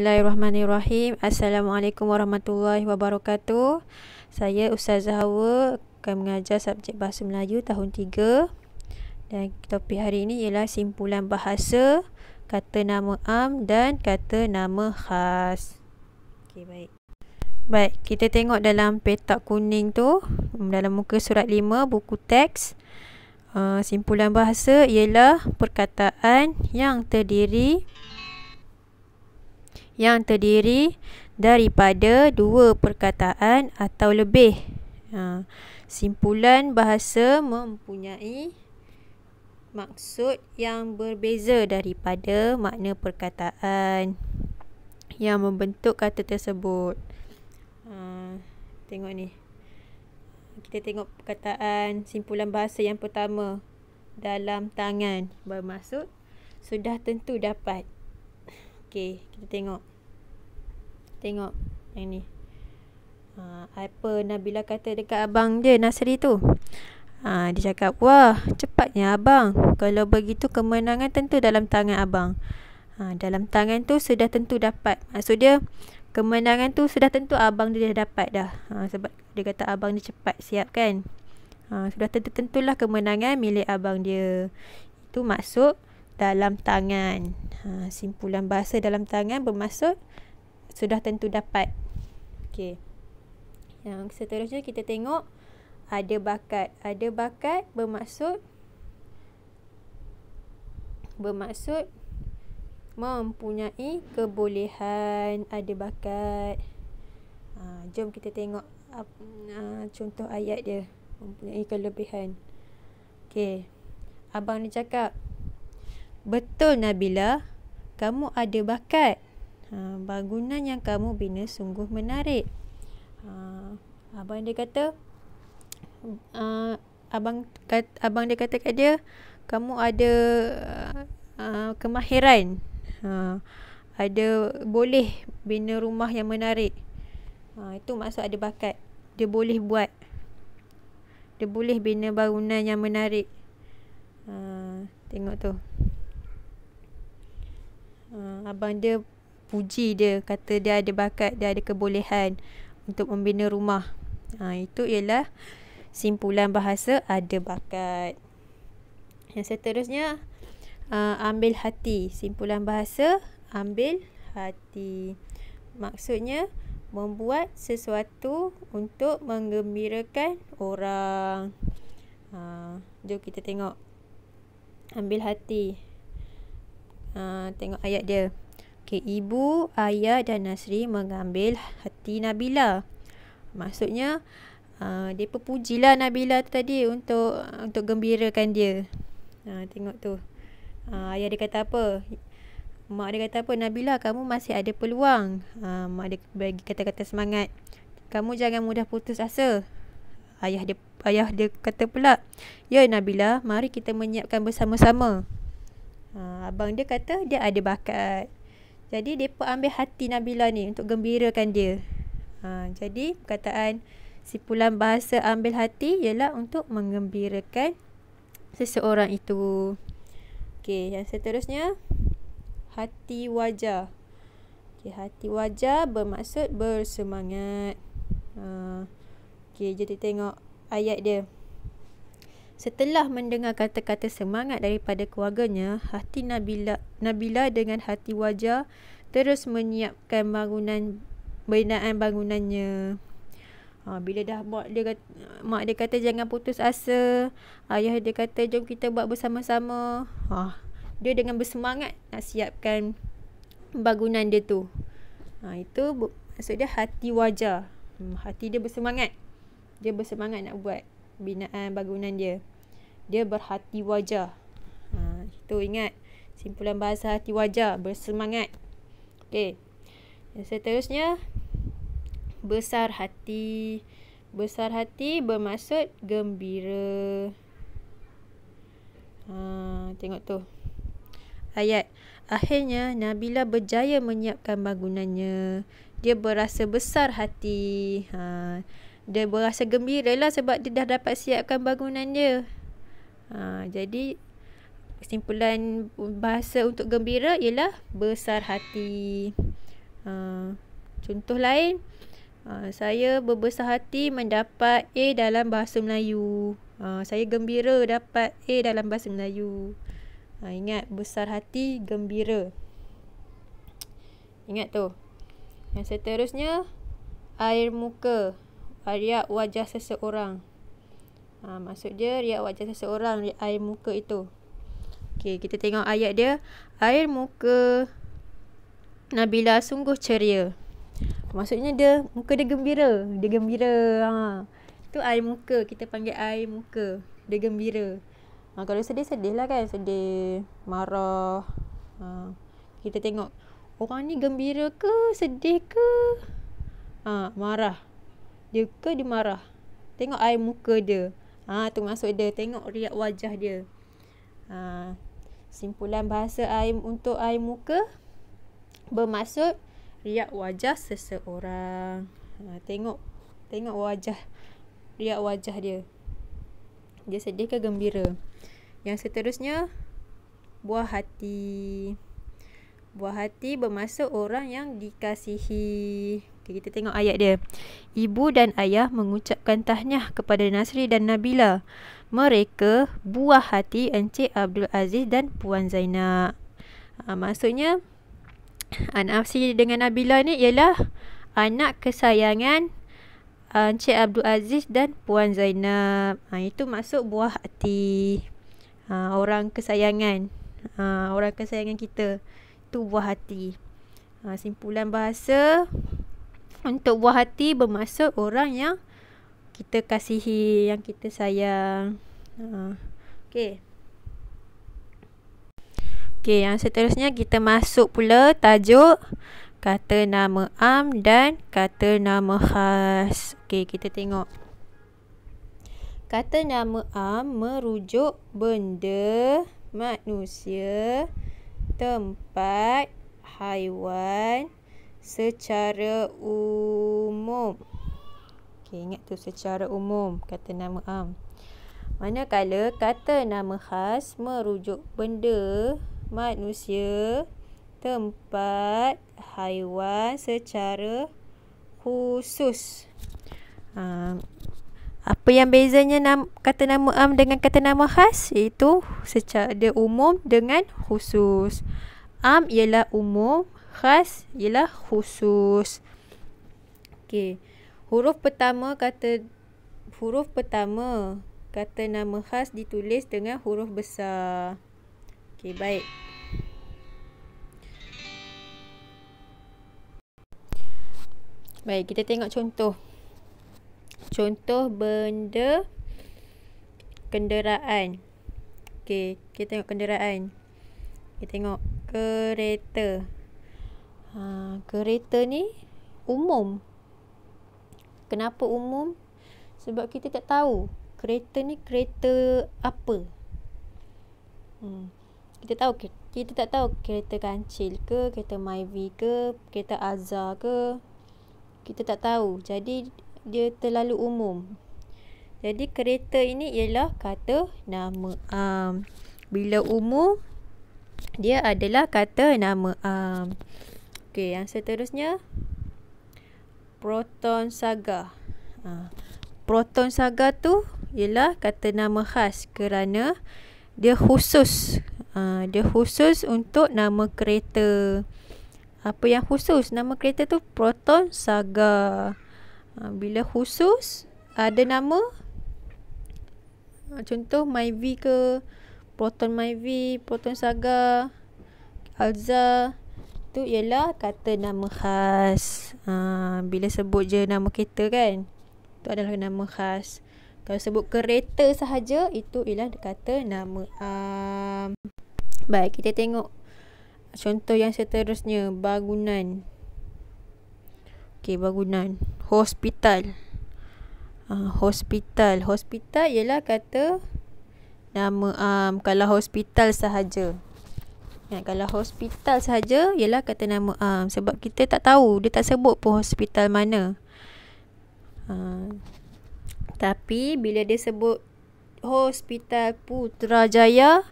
Bismillahirrahmanirrahim. Assalamualaikum warahmatullahi wabarakatuh. Saya Ustazah Hawa akan mengajar subjek Bahasa Melayu tahun 3. Dan topik hari ini ialah simpulan bahasa, kata nama am dan kata nama khas. Okay baik. Baik, kita tengok dalam petak kuning tu, dalam muka surat 5 buku teks. Uh, simpulan bahasa ialah perkataan yang terdiri yang terdiri daripada dua perkataan atau lebih. Ha. Simpulan bahasa mempunyai maksud yang berbeza daripada makna perkataan yang membentuk kata tersebut. Ha. Tengok ni. Kita tengok perkataan simpulan bahasa yang pertama dalam tangan bermaksud sudah tentu dapat. Okey, kita tengok. Tengok yang ni. Ha, apa Nabila kata dekat abang dia Nasri tu. Ha, dia cakap, wah cepatnya abang. Kalau begitu kemenangan tentu dalam tangan abang. Ha, dalam tangan tu sudah tentu dapat. Maksud dia, kemenangan tu sudah tentu abang dia dah dapat dah. Ha, sebab dia kata abang dia cepat siap kan. Ha, sudah tentu-tentulah kemenangan milik abang dia. Itu maksud dalam tangan. Ha, simpulan bahasa dalam tangan bermaksud sudah tentu dapat. Okey. Yang seterusnya kita tengok ada bakat. Ada bakat bermaksud bermaksud mempunyai kebolehan ada bakat. Ha, jom kita tengok ha, contoh ayat dia mempunyai kelebihan. Okey. Abang ni cakap betul Nabila kamu ada bakat. Ah, bangunan yang kamu bina sungguh menarik. Uh, abang dia kata uh, abang kat, abang dia kata kat dia kamu ada uh, kemahiran. Uh, ada boleh bina rumah yang menarik. Ha, itu maksud ada bakat. Dia boleh buat. Dia boleh bina bangunan yang menarik. Ha, tengok tu. Ha, abang dia puji dia kata dia ada bakat dia ada kebolehan untuk membina rumah ha, itu ialah simpulan bahasa ada bakat yang seterusnya uh, ambil hati simpulan bahasa ambil hati maksudnya membuat sesuatu untuk menggembirakan orang uh, jom kita tengok ambil hati uh, tengok ayat dia Okey, ibu, ayah dan Nasri mengambil hati Nabila. Maksudnya uh, dia pujilah Nabila tu tadi untuk untuk gembirakan dia. Ha uh, tengok tu. Uh, ayah dia kata apa? Mak dia kata apa? Nabila kamu masih ada peluang. Uh, mak dia bagi kata-kata semangat. Kamu jangan mudah putus asa. Ayah dia ayah dia kata pula, "Ya Nabila, mari kita menyiapkan bersama-sama." Uh, abang dia kata dia ada bakat. Jadi depa ambil hati Nabila ni untuk gembirakan dia. Ha, jadi perkataan simpulan bahasa ambil hati ialah untuk mengembirakan seseorang itu. Okey, yang seterusnya hati wajah. Okey, hati wajah bermaksud bersemangat. Ha, Okey, jadi tengok ayat dia. Setelah mendengar kata-kata semangat daripada keluarganya, hati Nabila, Nabila dengan hati wajah terus menyiapkan bangunan binaan bangunannya. Ha, bila dah mak dia kata, mak dia kata jangan putus asa, ayah dia kata jom kita buat bersama-sama. Ha, dia dengan bersemangat nak siapkan bangunan dia tu. Ha, itu maksud dia hati wajah, Hmm, hati dia bersemangat. Dia bersemangat nak buat binaan bangunan dia. Dia berhati wajah. Ha, itu ingat. Simpulan bahasa hati wajah. Bersemangat. Okey. Dan seterusnya. Besar hati. Besar hati bermaksud gembira. Ha, tengok tu. Ayat. Akhirnya Nabila berjaya menyiapkan bangunannya. Dia berasa besar hati. Haa dia berasa gembira lah sebab dia dah dapat siapkan bangunan dia. Ha, jadi kesimpulan bahasa untuk gembira ialah besar hati. Ha, contoh lain, ha, saya berbesar hati mendapat A dalam bahasa Melayu. Ha, saya gembira dapat A dalam bahasa Melayu. Ha, ingat besar hati gembira. Ingat tu. Yang seterusnya air muka riak wajah seseorang. Ha, maksud dia riak wajah seseorang, riak air muka itu. Okey, kita tengok ayat dia. Air muka Nabila sungguh ceria. Maksudnya dia muka dia gembira. Dia gembira. Ha. tu air muka. Kita panggil air muka. Dia gembira. Ha, kalau sedih, sedih lah kan. Sedih. Marah. Ha. Kita tengok. Orang ni gembira ke? Sedih ke? Ha, marah dia ke dia marah tengok air muka dia ha tu masuk dia tengok riak wajah dia ha simpulan bahasa air untuk air muka bermaksud riak wajah seseorang ha tengok tengok wajah riak wajah dia dia sedih ke gembira yang seterusnya buah hati Buah hati bermaksud orang yang dikasihi. Okay, kita tengok ayat dia. Ibu dan ayah mengucapkan tahniah kepada Nasri dan Nabila. Mereka buah hati Encik Abdul Aziz dan Puan Zainab. Ha, maksudnya, Anafsi dengan Nabila ni ialah anak kesayangan Encik Abdul Aziz dan Puan Zainab. Ha, itu maksud buah hati. Ha, orang kesayangan. Ha, orang kesayangan kita. Kita satu buah hati. Ha, simpulan bahasa untuk buah hati bermaksud orang yang kita kasihi, yang kita sayang. Ha, okay. Okay, yang seterusnya kita masuk pula tajuk kata nama am dan kata nama khas. Okay, kita tengok. Kata nama am merujuk benda manusia tempat haiwan secara umum. Okey, ingat tu secara umum kata nama am. Manakala kata nama khas merujuk benda, manusia, tempat, haiwan secara khusus. Haa. Ah, apa yang bezanya nam, kata nama am dengan kata nama khas iaitu secara dia umum dengan khusus. Am ialah umum, khas ialah khusus. Okey. Huruf pertama kata huruf pertama kata nama khas ditulis dengan huruf besar. Okey, baik. Baik, kita tengok contoh contoh benda kenderaan. Okey, kita tengok kenderaan. Kita tengok kereta. Ha, kereta ni umum. Kenapa umum? Sebab kita tak tahu kereta ni kereta apa. Hmm. Kita tahu kita tak tahu kereta kancil ke, kereta Myvi ke, kereta Azza ke. Kita tak tahu. Jadi dia terlalu umum. Jadi kereta ini ialah kata nama. Um, bila umum, dia adalah kata nama. Um, Okey, yang seterusnya. Proton Saga. Uh, proton Saga tu ialah kata nama khas kerana dia khusus. Uh, dia khusus untuk nama kereta. Apa yang khusus? Nama kereta tu Proton Saga ha, bila khusus ada nama ha, contoh myv ke proton myv proton saga alza tu ialah kata nama khas ha, bila sebut je nama kereta kan tu adalah nama khas kalau sebut kereta sahaja itu ialah kata nama um, baik kita tengok contoh yang seterusnya bangunan Okay, bangunan. Hospital. Uh, hospital. Hospital ialah kata nama um, kalau hospital sahaja. Ya, kalau hospital sahaja ialah kata nama um, sebab kita tak tahu. Dia tak sebut pun hospital mana. Uh, tapi bila dia sebut hospital Putrajaya,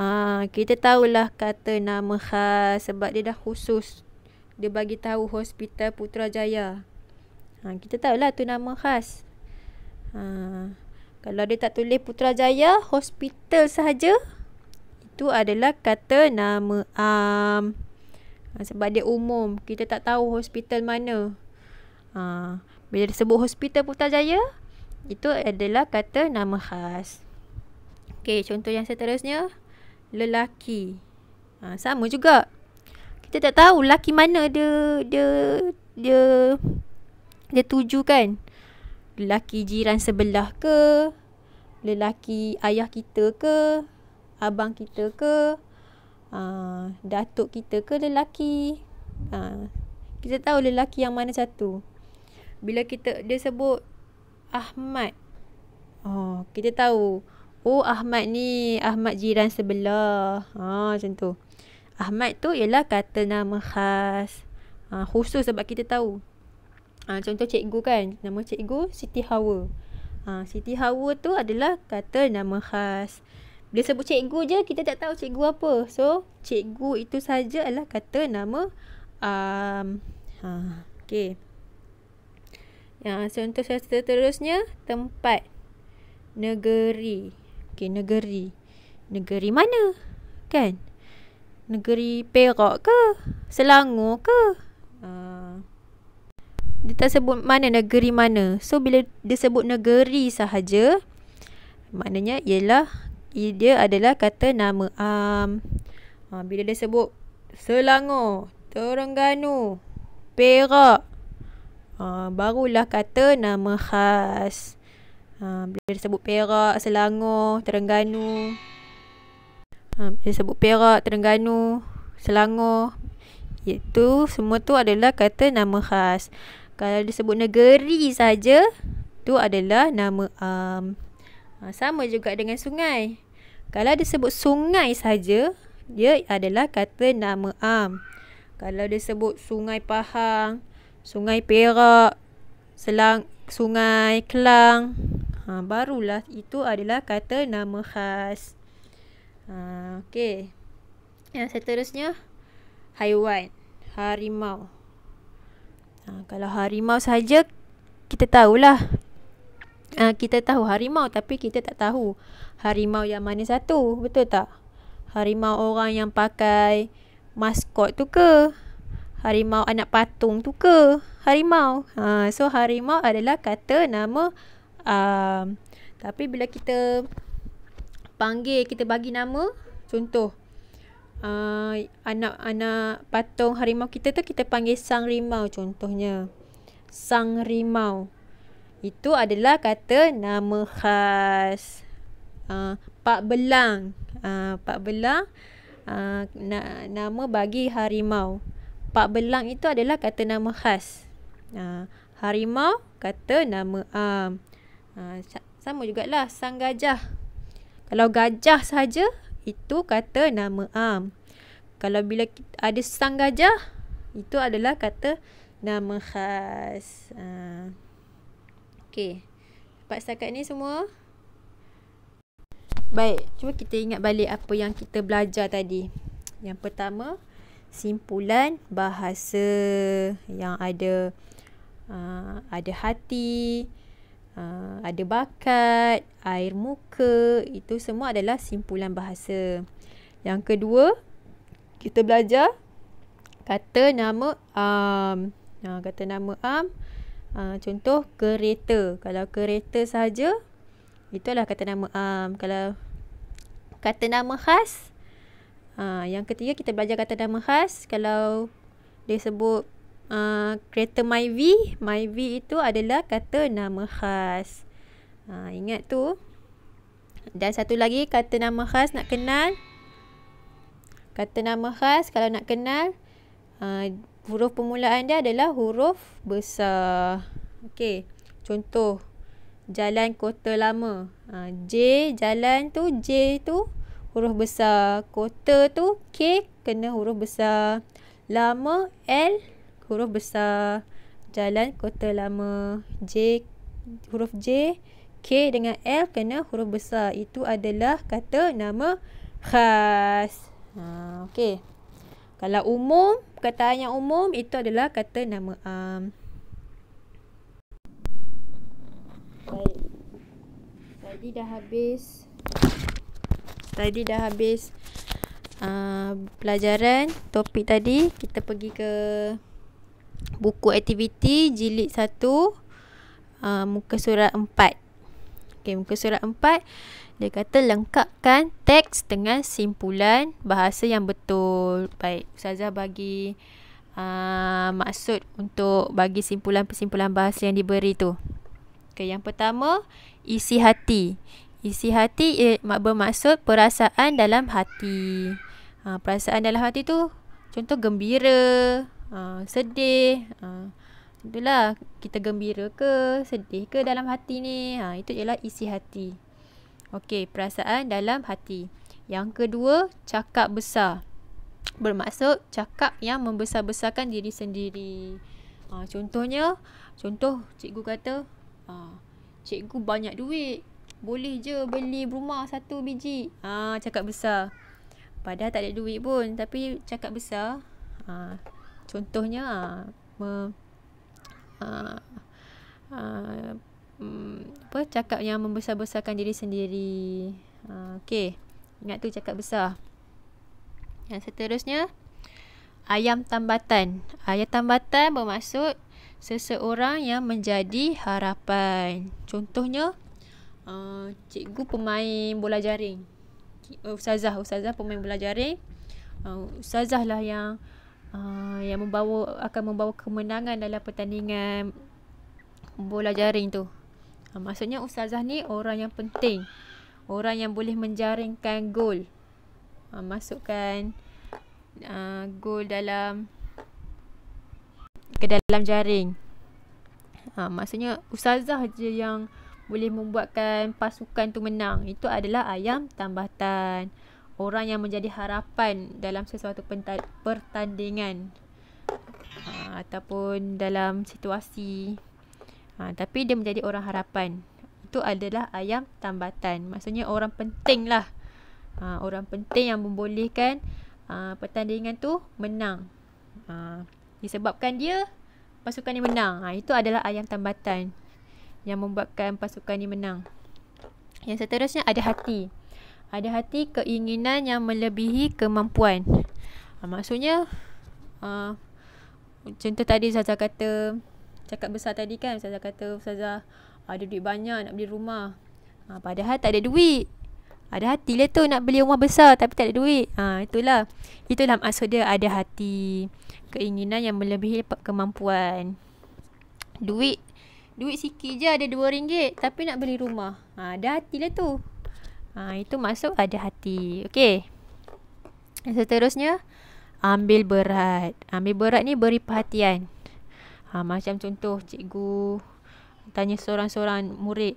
uh, kita tahulah kata nama khas sebab dia dah khusus dia bagi tahu hospital Putrajaya. Ha, kita tahu lah tu nama khas. Ha, kalau dia tak tulis Putrajaya, hospital sahaja, itu adalah kata nama am. Um, ha, sebab dia umum, kita tak tahu hospital mana. Ha, bila dia sebut hospital Putrajaya, itu adalah kata nama khas. Okey, contoh yang seterusnya, lelaki. Ha, Sama juga kita tak tahu laki mana dia dia dia dia tuju kan lelaki jiran sebelah ke lelaki ayah kita ke abang kita ke uh, datuk kita ke lelaki uh, kita tahu lelaki yang mana satu bila kita dia sebut Ahmad oh kita tahu oh Ahmad ni Ahmad jiran sebelah ha macam tu Ahmad tu ialah kata nama khas ha, khusus sebab kita tahu. Ha, contoh cikgu kan, nama cikgu Siti Hawa. Ha, Siti Hawa tu adalah kata nama khas. Dia sebut cikgu je, kita tak tahu cikgu apa. So, cikgu itu saja adalah kata nama um, ha, okay. Ya, contoh saya seterusnya tempat negeri. Okey, negeri. Negeri mana? Kan? Negeri Perak ke? Selangor ke? Uh. Dia tak sebut mana negeri mana. So bila dia sebut negeri sahaja, maknanya ialah dia adalah kata nama am. Um, uh, bila dia sebut Selangor, Terengganu, Perak, uh, barulah kata nama khas. Uh, bila dia sebut Perak, Selangor, Terengganu, um, dia sebut Perak, Terengganu, Selangor iaitu semua tu adalah kata nama khas. Kalau disebut negeri saja tu adalah nama um, ha, sama juga dengan sungai. Kalau disebut sungai saja dia adalah kata nama am. Kalau disebut Sungai Pahang, Sungai Perak, Selang, Sungai Kelang, ha, barulah itu adalah kata nama khas. Ha, okay. Yang seterusnya haiwan, harimau. Ha, kalau harimau saja kita tahulah. Ha, kita tahu harimau tapi kita tak tahu harimau yang mana satu, betul tak? Harimau orang yang pakai maskot tu ke? Harimau anak patung tu ke? Harimau. Ha, so harimau adalah kata nama um, tapi bila kita panggil kita bagi nama contoh uh, anak anak patung harimau kita tu kita panggil sang rimau contohnya sang rimau itu adalah kata nama khas uh, pak belang uh, pak belang uh, na- nama bagi harimau pak belang itu adalah kata nama khas uh, harimau kata nama am uh, uh, sama jugaklah sang gajah kalau gajah saja itu kata nama am. Kalau bila ada sang gajah itu adalah kata nama khas. Ha. Okey. Dapat setakat ni semua? Baik, cuba kita ingat balik apa yang kita belajar tadi. Yang pertama, simpulan bahasa yang ada uh, ada hati, Ah, ada bakat, air muka, itu semua adalah simpulan bahasa. Yang kedua, kita belajar kata nama am. Um, kata nama am, um, uh, contoh kereta. Kalau kereta saja, itulah kata nama am. Um. Kalau kata nama khas, uh, yang ketiga kita belajar kata nama khas. Kalau dia sebut uh, kereta Myvi. Myvi itu adalah kata nama khas. Uh, ingat tu. Dan satu lagi kata nama khas nak kenal. Kata nama khas kalau nak kenal. Uh, huruf permulaan dia adalah huruf besar. Okey. Contoh. Jalan kota lama. Uh, J jalan tu J tu huruf besar. Kota tu K kena huruf besar. Lama L huruf besar jalan kota lama J huruf J K dengan L kena huruf besar itu adalah kata nama khas ha, okey kalau umum perkataan yang umum itu adalah kata nama am baik tadi dah habis tadi dah habis uh, pelajaran topik tadi kita pergi ke buku aktiviti jilid 1 uh, muka surat 4. okay muka surat empat dia kata lengkapkan teks dengan simpulan bahasa yang betul. Baik, ustazah bagi Uh, maksud untuk bagi simpulan-simpulan bahasa yang diberi tu. Okay, yang pertama, isi hati. Isi hati eh, bermaksud perasaan dalam hati. Uh, perasaan dalam hati tu, contoh gembira, Ah, sedih uh, itulah kita gembira ke sedih ke dalam hati ni ha uh, itu ialah isi hati okey perasaan dalam hati yang kedua cakap besar bermaksud cakap yang membesar-besarkan diri sendiri uh, contohnya contoh cikgu kata uh, cikgu banyak duit boleh je beli rumah satu biji ah cakap besar padahal tak ada duit pun tapi cakap besar ah contohnya uh, me, uh, uh, apa cakap yang membesar-besarkan diri sendiri uh, okey ingat tu cakap besar yang seterusnya ayam tambatan ayam tambatan bermaksud seseorang yang menjadi harapan contohnya uh, cikgu pemain bola jaring ustazah ustazah pemain bola jaring uh, ustazah lah yang uh, yang membawa akan membawa kemenangan dalam pertandingan bola jaring tu. Uh, maksudnya ustazah ni orang yang penting. Orang yang boleh menjaringkan gol. Uh, masukkan uh, gol dalam ke dalam jaring. Ha, maksudnya ustazah je yang boleh membuatkan pasukan tu menang. Itu adalah ayam tambatan orang yang menjadi harapan dalam sesuatu pertandingan ha, ataupun dalam situasi ha, tapi dia menjadi orang harapan itu adalah ayam tambatan maksudnya orang penting lah ha, orang penting yang membolehkan ha, pertandingan tu menang ha, disebabkan dia pasukan ni menang ha, itu adalah ayam tambatan yang membuatkan pasukan ni menang yang seterusnya ada hati ada hati keinginan yang melebihi kemampuan. Ha, maksudnya uh, ah, contoh tadi saya kata cakap besar tadi kan saya kata saya ah, ada duit banyak nak beli rumah. Ha, padahal tak ada duit. Ada hati lah tu nak beli rumah besar tapi tak ada duit. Ha, itulah. Itulah maksud dia ada hati. Keinginan yang melebihi kemampuan. Duit. Duit sikit je ada RM2 tapi nak beli rumah. Ha, ada hati lah tu. Ha, itu masuk ada hati. Okey. Seterusnya, ambil berat. Ambil berat ni beri perhatian. Ha, macam contoh cikgu tanya seorang-seorang murid.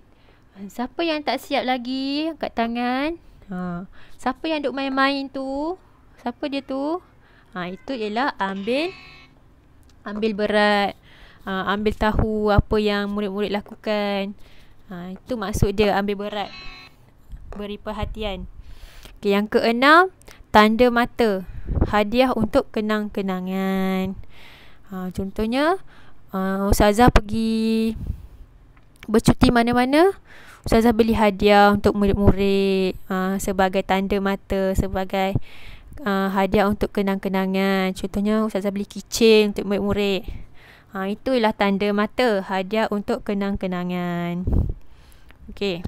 Siapa yang tak siap lagi angkat tangan? Ha, siapa yang duk main-main tu? Siapa dia tu? Ha, itu ialah ambil ambil berat. Ha, ambil tahu apa yang murid-murid lakukan. Ha, itu maksud dia ambil berat beri perhatian. Okay, yang keenam, tanda mata. Hadiah untuk kenang-kenangan. Ha, contohnya, uh, Ustazah pergi bercuti mana-mana. Ustazah beli hadiah untuk murid-murid uh, sebagai tanda mata, sebagai uh, hadiah untuk kenang-kenangan. Contohnya, Ustazah beli kicin untuk murid-murid. Ha, itulah tanda mata hadiah untuk kenang-kenangan. Okey.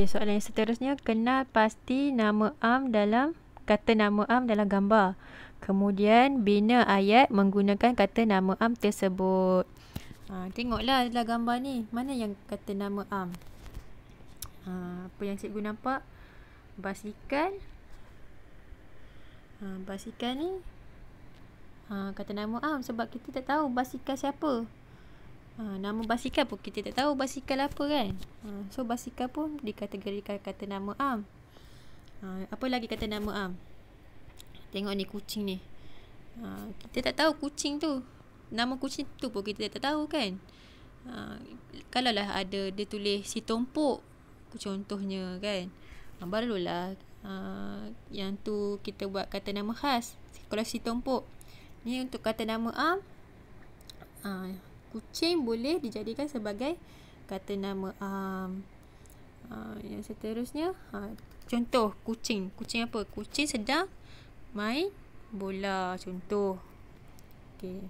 Okey, soalan yang seterusnya kenal pasti nama am dalam kata nama am dalam gambar. Kemudian bina ayat menggunakan kata nama am tersebut. Ha, tengoklah dalam gambar ni. Mana yang kata nama am? Ha, apa yang cikgu nampak? Basikal. Ha, basikal ni ha, kata nama am sebab kita tak tahu basikal siapa. Ha, nama basikal pun kita tak tahu basikal apa kan. Ha, so basikal pun dikategorikan kata nama am. Ha, apa lagi kata nama am? Tengok ni kucing ni. Ha, kita tak tahu kucing tu. Nama kucing tu pun kita tak tahu kan. Ha, Kalau lah ada dia tulis si tompok. Contohnya kan. Ha, barulah ha, yang tu kita buat kata nama khas. Kalau si tompok. Ni untuk kata nama am. Ha, kucing boleh dijadikan sebagai kata nama um, uh, yang seterusnya uh, contoh kucing kucing apa kucing sedang main bola contoh okey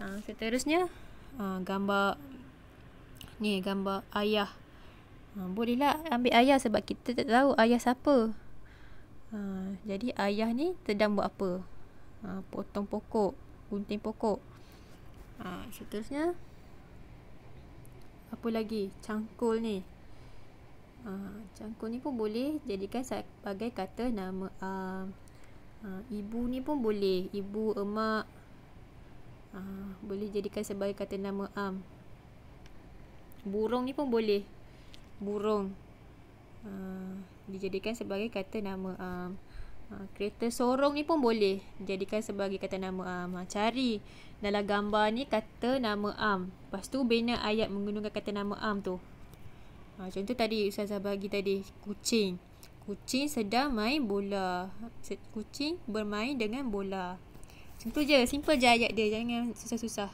uh, seterusnya uh, gambar ni gambar ayah uh, bolehlah ambil ayah sebab kita tak tahu ayah siapa uh, jadi ayah ni sedang buat apa uh, potong pokok gunting pokok Ha, seterusnya apa lagi? Cangkul ni. Ha, cangkul ni pun boleh jadikan sebagai kata nama uh, uh, ibu ni pun boleh. Ibu, emak uh, boleh jadikan sebagai kata nama am. Um. Burung ni pun boleh. Burung. Uh, dijadikan sebagai kata nama am. Uh, Ha, kereta sorong ni pun boleh jadikan sebagai kata nama am. Ha, cari dalam gambar ni kata nama am. Lepas tu bina ayat menggunakan kata nama am tu. Ha, contoh tadi Ustazah bagi tadi. Kucing. Kucing sedang main bola. Kucing bermain dengan bola. Simple je. Simple je ayat dia. Jangan susah-susah.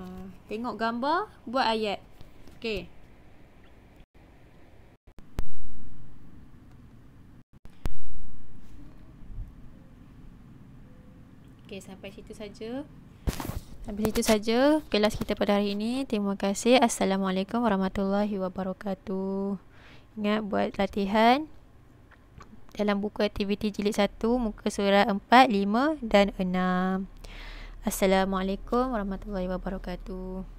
Ha, tengok gambar. Buat ayat. Okay. Okey, sampai situ saja. Sampai situ saja kelas kita pada hari ini. Terima kasih. Assalamualaikum warahmatullahi wabarakatuh. Ingat buat latihan dalam buku aktiviti jilid 1 muka surat 4, 5 dan 6. Assalamualaikum warahmatullahi wabarakatuh.